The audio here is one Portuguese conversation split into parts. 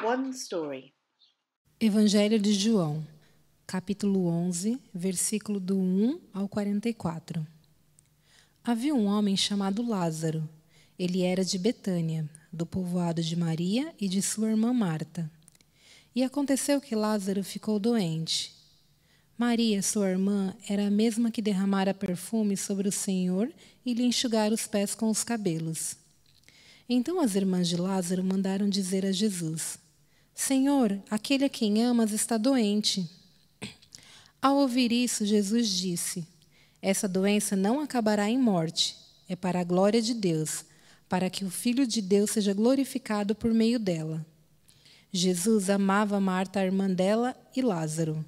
One story. Evangelho de João, capítulo 11, versículo do 1 ao 44. Havia um homem chamado Lázaro. Ele era de Betânia, do povoado de Maria e de sua irmã Marta. E aconteceu que Lázaro ficou doente. Maria, sua irmã, era a mesma que derramara perfume sobre o Senhor e lhe enxugara os pés com os cabelos. Então as irmãs de Lázaro mandaram dizer a Jesus: Senhor, aquele a quem amas está doente. Ao ouvir isso, Jesus disse: Essa doença não acabará em morte, é para a glória de Deus, para que o Filho de Deus seja glorificado por meio dela. Jesus amava Marta, a irmã dela, e Lázaro.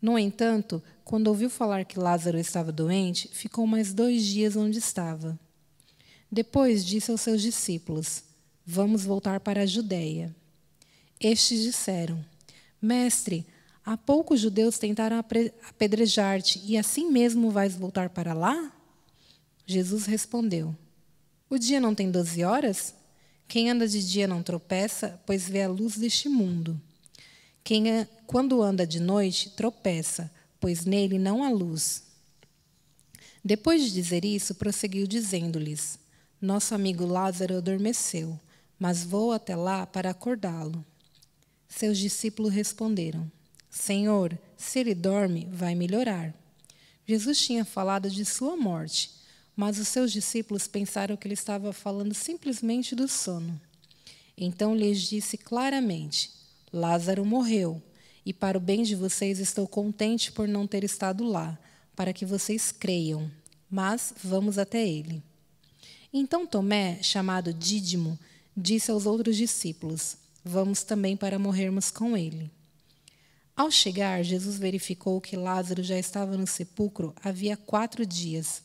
No entanto, quando ouviu falar que Lázaro estava doente, ficou mais dois dias onde estava. Depois disse aos seus discípulos: Vamos voltar para a Judéia. Estes disseram: Mestre, há pouco os judeus tentaram apedrejar-te e assim mesmo vais voltar para lá? Jesus respondeu: O dia não tem doze horas? Quem anda de dia não tropeça, pois vê a luz deste mundo. Quem é, quando anda de noite, tropeça, pois nele não há luz. Depois de dizer isso, prosseguiu dizendo-lhes: Nosso amigo Lázaro adormeceu, mas vou até lá para acordá-lo. Seus discípulos responderam: Senhor, se ele dorme, vai melhorar. Jesus tinha falado de sua morte, mas os seus discípulos pensaram que ele estava falando simplesmente do sono. Então lhes disse claramente: Lázaro morreu, e para o bem de vocês estou contente por não ter estado lá, para que vocês creiam. Mas vamos até ele. Então Tomé, chamado Dídimo, disse aos outros discípulos: vamos também para morrermos com ele. Ao chegar, Jesus verificou que Lázaro já estava no sepulcro havia quatro dias.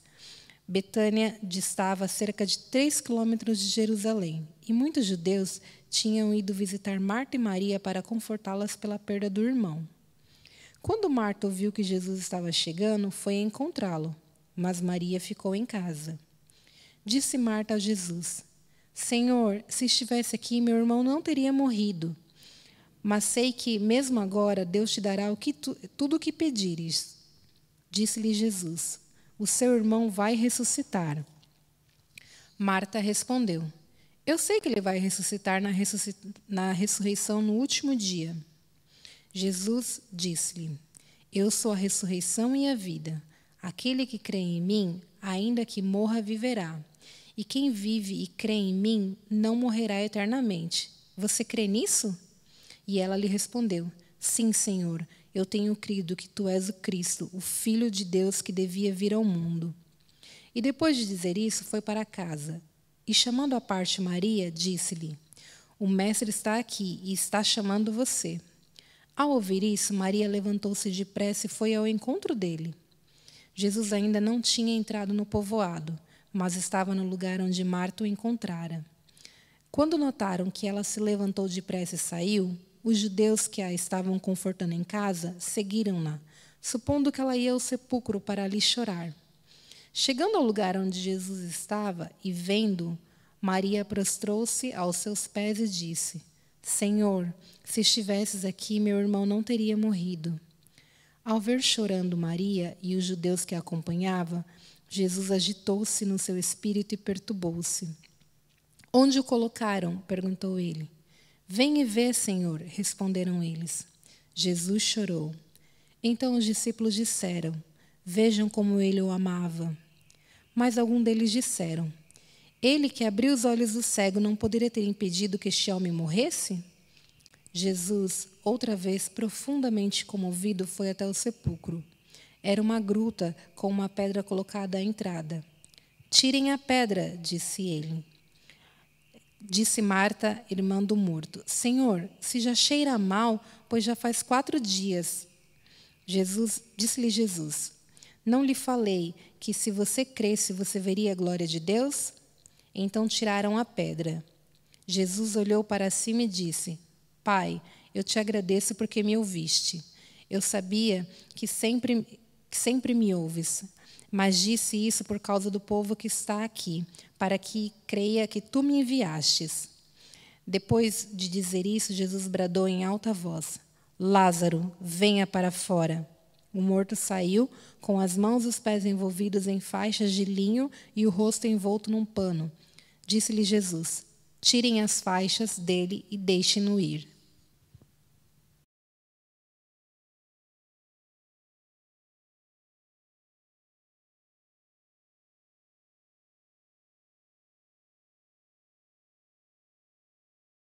Betânia distava cerca de três quilômetros de Jerusalém, e muitos judeus tinham ido visitar Marta e Maria para confortá-las pela perda do irmão. Quando Marta ouviu que Jesus estava chegando, foi encontrá-lo, mas Maria ficou em casa. Disse Marta a Jesus: Senhor, se estivesse aqui, meu irmão não teria morrido. Mas sei que, mesmo agora, Deus te dará o que tu, tudo o que pedires. Disse-lhe Jesus: O seu irmão vai ressuscitar. Marta respondeu: Eu sei que ele vai ressuscitar na, ressuscit na ressurreição no último dia. Jesus disse-lhe: Eu sou a ressurreição e a vida. Aquele que crê em mim, ainda que morra, viverá. E quem vive e crê em mim não morrerá eternamente. Você crê nisso? E ela lhe respondeu: Sim, Senhor, eu tenho crido que tu és o Cristo, o Filho de Deus que devia vir ao mundo. E depois de dizer isso, foi para casa. E chamando à parte Maria, disse-lhe: O Mestre está aqui e está chamando você. Ao ouvir isso, Maria levantou-se depressa e foi ao encontro dele. Jesus ainda não tinha entrado no povoado mas estava no lugar onde Marta o encontrara. Quando notaram que ela se levantou depressa e saiu, os judeus que a estavam confortando em casa seguiram-na, supondo que ela ia ao sepulcro para ali chorar. Chegando ao lugar onde Jesus estava e vendo, Maria prostrou-se aos seus pés e disse: Senhor, se estivesses aqui, meu irmão não teria morrido. Ao ver chorando Maria e os judeus que a acompanhavam, Jesus agitou-se no seu espírito e perturbou-se. Onde o colocaram? perguntou ele. Vem e vê, Senhor, responderam eles. Jesus chorou. Então os discípulos disseram: Vejam como ele o amava. Mas algum deles disseram: Ele que abriu os olhos do cego não poderia ter impedido que este homem morresse? Jesus, outra vez profundamente comovido, foi até o sepulcro. Era uma gruta com uma pedra colocada à entrada. Tirem a pedra, disse ele. Disse Marta, irmã do morto: Senhor, se já cheira mal, pois já faz quatro dias. Jesus disse-lhe Jesus: Não lhe falei que se você cresce você veria a glória de Deus? Então tiraram a pedra. Jesus olhou para cima e disse: Pai, eu te agradeço porque me ouviste. Eu sabia que sempre que sempre me ouves, mas disse isso por causa do povo que está aqui, para que creia que tu me enviastes. Depois de dizer isso, Jesus bradou em alta voz: Lázaro, venha para fora. O morto saiu, com as mãos e os pés envolvidos em faixas de linho e o rosto envolto num pano. Disse-lhe Jesus: Tirem as faixas dele e deixem-no ir.